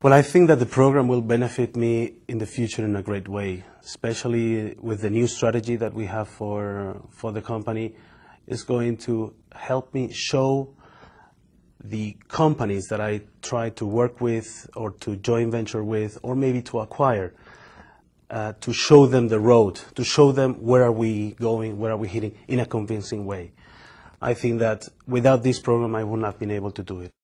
Well, I think that the program will benefit me in the future in a great way, especially with the new strategy that we have for, for the company. It's going to help me show the companies that I try to work with or to joint venture with or maybe to acquire, uh, to show them the road, to show them where are we going, where are we heading in a convincing way. I think that without this program I would not have been able to do it.